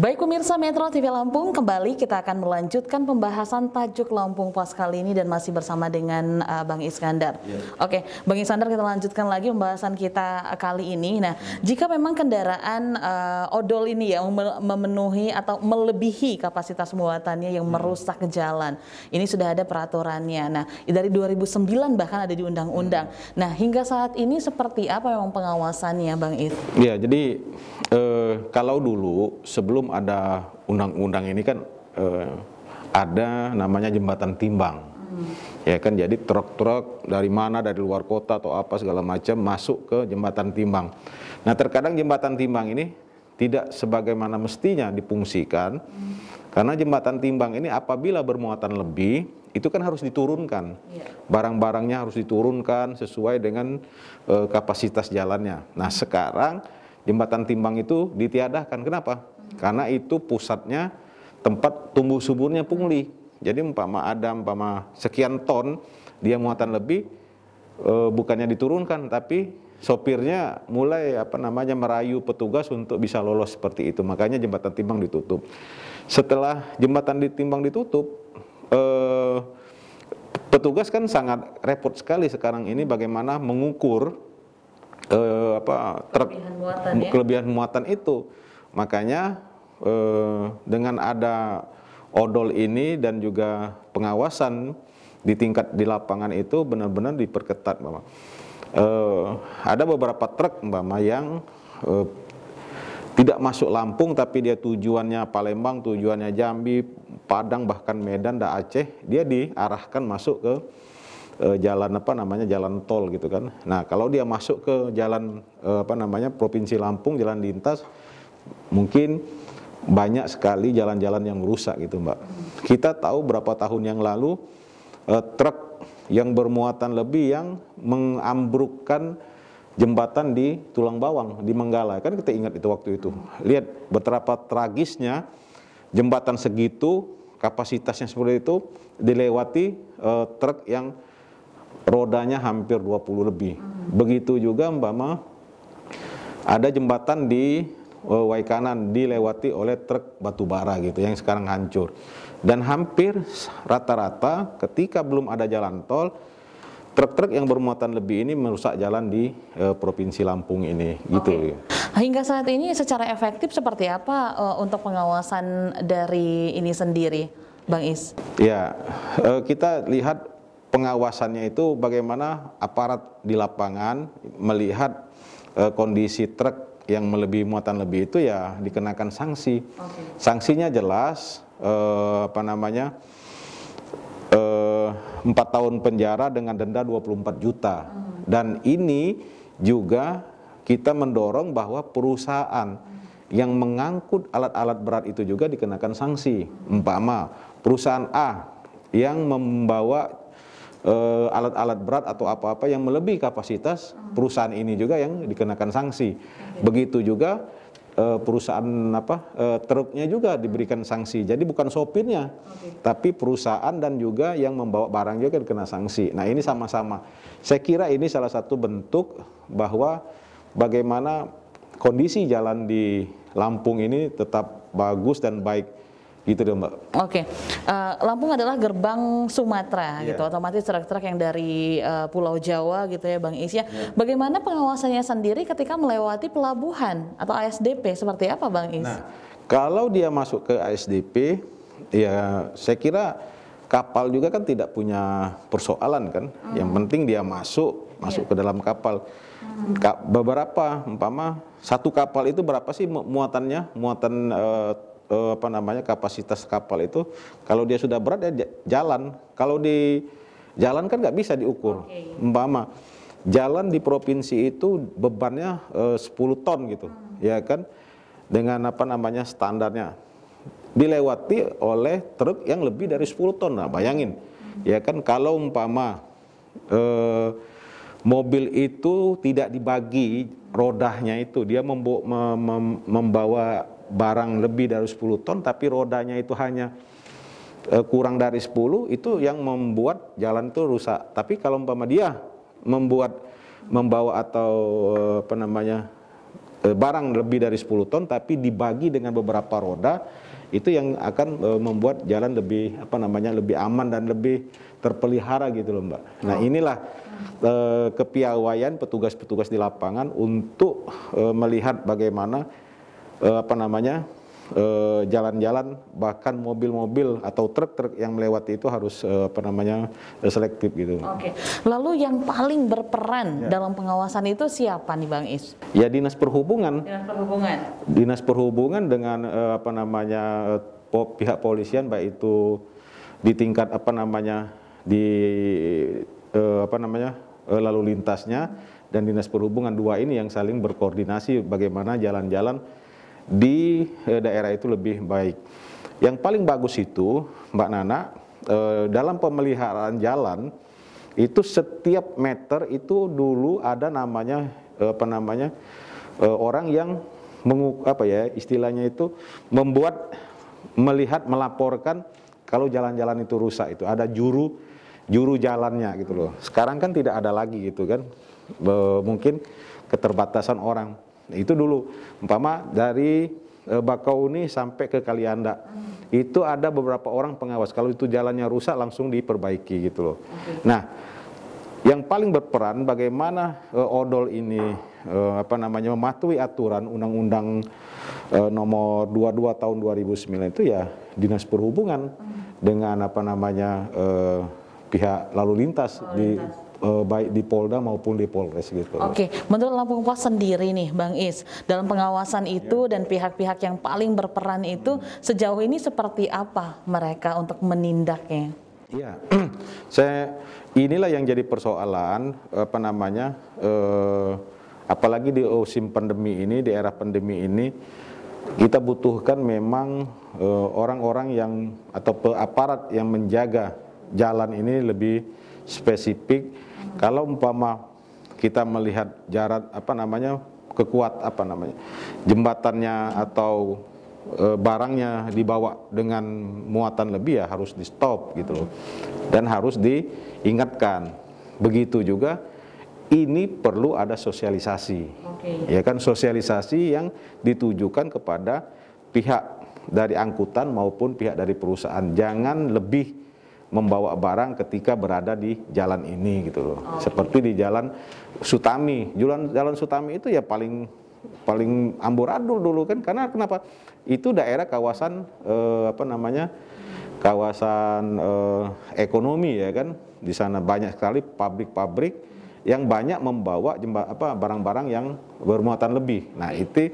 Baik pemirsa Metro TV Lampung, kembali kita akan melanjutkan pembahasan tajuk Lampung pas kali ini dan masih bersama dengan uh, Bang Iskandar. Ya. Oke, Bang Iskandar kita lanjutkan lagi pembahasan kita eh, kali ini. Nah, jika memang kendaraan uh, odol ini ya memenuhi atau melebihi kapasitas muatannya yang hmm. merusak jalan, ini sudah ada peraturannya. Nah, dari 2009 bahkan ada di undang-undang. Hmm. Nah, hingga saat ini seperti apa memang pengawasannya Bang Is? Ya, jadi uh, kalau dulu sebelum ada undang-undang ini kan eh, ada namanya jembatan timbang. Hmm. Ya kan jadi truk-truk dari mana dari luar kota atau apa segala macam masuk ke jembatan timbang. Nah, terkadang jembatan timbang ini tidak sebagaimana mestinya dipungsikan. Hmm. Karena jembatan timbang ini apabila bermuatan lebih itu kan harus diturunkan. Iya. Barang-barangnya harus diturunkan sesuai dengan e, kapasitas jalannya. Nah, sekarang jembatan timbang itu ditiadakan. Kenapa? Karena itu pusatnya tempat tumbuh suburnya pungli. Jadi umpama ada umpama sekian ton dia muatan lebih e, bukannya diturunkan tapi sopirnya mulai apa namanya merayu petugas untuk bisa lolos seperti itu. Makanya jembatan timbang ditutup. Setelah jembatan ditimbang ditutup e, petugas kan sangat repot sekali sekarang ini bagaimana mengukur eh, apa kelebihan muatan, ya? kelebihan muatan itu Makanya eh, dengan ada odol ini dan juga pengawasan di tingkat di lapangan itu benar-benar diperketat, Bapak. Eh, ada beberapa truk, Mbak, yang eh, tidak masuk Lampung tapi dia tujuannya Palembang, tujuannya Jambi, Padang bahkan Medan dan Aceh, dia diarahkan masuk ke eh, jalan apa namanya jalan tol gitu kan. Nah, kalau dia masuk ke jalan eh, apa namanya Provinsi Lampung, jalan lintas mungkin banyak sekali jalan-jalan yang rusak gitu Mbak. Kita tahu berapa tahun yang lalu eh, truk yang bermuatan lebih yang mengambrukkan jembatan di Tulang Bawang di Menggala kan kita ingat itu waktu itu. Lihat betapa tragisnya jembatan segitu kapasitasnya seperti itu dilewati eh, truk yang rodanya hampir 20 lebih. Hmm. Begitu juga Mbak Ma ada jembatan di Eh, wai kanan dilewati oleh truk batubara gitu yang sekarang hancur. Dan hampir rata-rata ketika belum ada jalan tol, truk-truk yang bermuatan lebih ini merusak jalan di e, Provinsi Lampung ini gitu. Okay. Ya. Hingga saat ini secara efektif seperti apa e, untuk pengawasan dari ini sendiri? Bang Is. Ya, kita lihat pengawasannya itu bagaimana aparat di lapangan melihat e, kondisi truk yang melebihi muatan lebih itu ya dikenakan sanksi. Okay. Sanksinya jelas e, apa namanya? E, empat tahun penjara dengan denda 24 juta. Hmm. Dan ini juga kita mendorong bahwa perusahaan yang mengangkut alat-alat berat itu juga dikenakan sanksi. Hmm. Umpama perusahaan A yang membawa Eh, alat-alat berat atau apa-apa yang melebihi kapasitas perusahaan ini juga yang dikenakan sanksi. Begitu juga eh, perusahaan apa eh, truknya juga diberikan sanksi. Jadi bukan sopirnya, okay. tapi perusahaan dan juga yang membawa barang juga kena sanksi. Nah ini sama-sama. Saya kira ini salah satu bentuk bahwa bagaimana kondisi jalan di Lampung ini tetap bagus dan baik Gitu deh Mbak. Oke, okay. uh, eh, Lampung adalah gerbang Sumatera yeah. gitu, otomatis truk-truk yang dari uh, Pulau Jawa gitu ya Bang Isya. Yeah. Bagaimana pengawasannya sendiri ketika melewati pelabuhan atau ASDP seperti apa Bang Is? Nah, kalau dia masuk ke ASDP, ya saya kira kapal juga kan tidak punya persoalan kan. Mm. Yang penting dia masuk, masuk yeah. ke dalam kapal. Hmm. beberapa, umpama satu kapal itu berapa sih muatannya? Muatan uh, Eh, apa namanya kapasitas kapal itu kalau dia sudah berat ya jalan. Kalau di jalan kan nggak bisa diukur. Okay. Umpama jalan di provinsi itu bebannya eh, 10 ton gitu, hmm. ya kan? Dengan apa namanya standarnya dilewati oleh truk yang lebih dari 10 ton. Nah, bayangin. Hmm. Ya kan kalau umpama eh, mobil itu tidak dibagi rodahnya itu dia membawa, membawa barang lebih dari 10 ton tapi rodanya itu hanya eh, kurang dari 10 itu yang membuat jalan itu rusak. Tapi kalau umpama dia membuat membawa atau eh, apa namanya eh, barang lebih dari 10 ton tapi dibagi dengan beberapa roda itu yang akan membuat jalan lebih apa namanya lebih aman dan lebih terpelihara gitu loh Mbak. Nah, oh. inilah kepiawaian petugas-petugas di lapangan untuk melihat bagaimana Eh, apa namanya eh, jalan-jalan bahkan mobil-mobil atau truk-truk yang melewati itu harus eh, apa namanya selektif gitu. Oke. Lalu yang paling berperan ya. dalam pengawasan itu siapa nih Bang Is? Ya Dinas Perhubungan. Dinas Perhubungan. Dinas Perhubungan dengan apa namanya pihak polisian baik itu di tingkat apa namanya di apa namanya lalu lintasnya dan Dinas Perhubungan dua ini yang saling berkoordinasi bagaimana jalan-jalan di eh, daerah itu lebih baik. Yang paling bagus itu, Mbak Nana, eh, dalam pemeliharaan jalan itu setiap meter itu dulu ada namanya eh, apa namanya orang yang mengu, apa ya istilahnya itu membuat melihat melaporkan kalau jalan-jalan itu rusak itu ada juru juru jalannya gitu loh. Sekarang kan tidak ada lagi gitu kan. mungkin keterbatasan orang Nah, itu dulu. Umpama dari e, ini sampai ke Kalianda. Itu ada beberapa orang pengawas. Kalau itu jalannya rusak langsung diperbaiki gitu loh. Nah, yang paling berperan bagaimana e, odol ini e, apa namanya mematuhi aturan undang-undang uh, nomor 22 tahun 2009 itu ya Dinas Perhubungan hmm. dengan apa namanya pihak lalu lintas, lalu lintas. di Eh, baik di Polda maupun di Polres gitu. Oke, okay. menurut Lampung Pos sendiri nih Bang Is, dalam pengawasan itu yeah. dan pihak-pihak yang paling berperan itu hmm. sejauh ini seperti apa mereka untuk menindaknya? Iya, saya inilah yang jadi persoalan apa namanya, eh, apalagi di musim pandemi ini, di era pandemi ini kita butuhkan memang eh, orang-orang eh, yang atau aparat yang menjaga jalan ini lebih spesifik kalau umpama kita melihat jarak apa namanya kekuat apa namanya jembatannya atau e, barangnya dibawa dengan muatan lebih ya harus di stop gitu loh dan harus diingatkan begitu juga ini perlu ada sosialisasi okay. ya kan sosialisasi yang ditujukan kepada pihak dari angkutan maupun pihak dari perusahaan jangan lebih membawa barang ketika berada di jalan ini gitu loh. Okay. Oh, Seperti gitu. di jalan Sutami. Jalan jalan Sutami itu ya paling paling amburadul dulu kan karena kenapa? Itu daerah kawasan eh, apa namanya? kawasan eh, ekonomi ya kan. Di sana banyak sekali pabrik-pabrik yang banyak membawa jemba, apa barang-barang yang bermuatan lebih. Nah, itu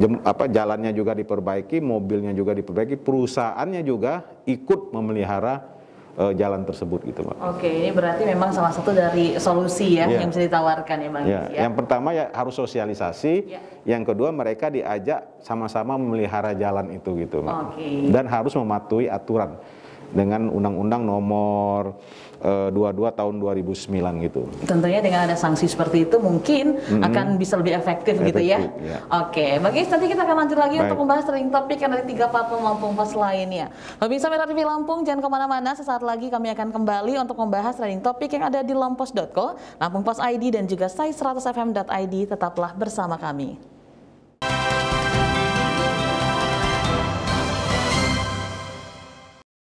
jem, apa jalannya juga diperbaiki, mobilnya juga diperbaiki, perusahaannya juga ikut memelihara uh, jalan tersebut gitu Pak. Oke, ini berarti memang salah satu dari solusi ya yeah. yang bisa ditawarkan ya Bang. Yeah. Ya. Iya. Yang pertama ya harus sosialisasi, yeah. yang kedua mereka diajak sama-sama memelihara jalan itu gitu Pak. Oke. Dan harus mematuhi aturan dengan Undang-Undang Nomor e, eh, 22 Tahun 2009 gitu. Tentunya dengan ada sanksi seperti itu mungkin mm -hmm. akan bisa lebih efektif, efektif gitu ya. ya. Oke, bagi nanti kita akan lanjut lagi Baik. untuk membahas sering topik yang dari tiga platform Lampung Pas lainnya. Pemirsa Merah TV Lampung, jangan kemana-mana. Sesaat lagi kami akan kembali untuk membahas trending topik yang ada di lampos.co, ID dan juga sai100fm.id. Tetaplah bersama kami.